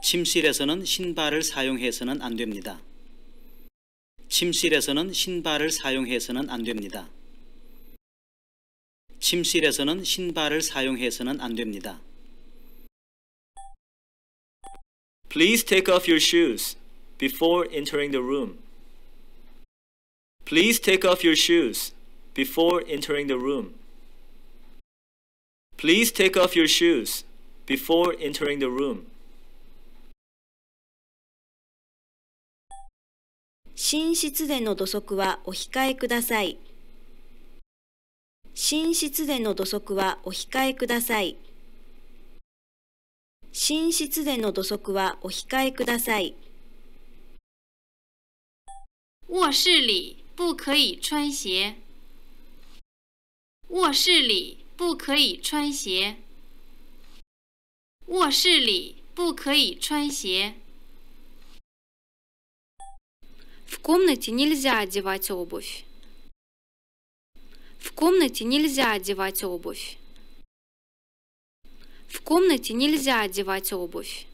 침실에서는 신발을 사용해서는 안 됩니다. 침실에서는 신발을 사용해서는 안 됩니다. 침실에서는 신발을 사용해서는 안 됩니다. Please take off your shoes before entering the room. Please take off your shoes before entering the room. Please take off your shoes before entering the room. 寝室での土足はお控えください。寝室での土足はお控えください。寝室での土足はお控えください。卧室里不可以穿鞋。卧室里不可以穿鞋。卧室里不可以穿鞋。В комнате нельзя одевать обувь. В комнате нельзя одевать обувь. В комнате нельзя одевать обувь.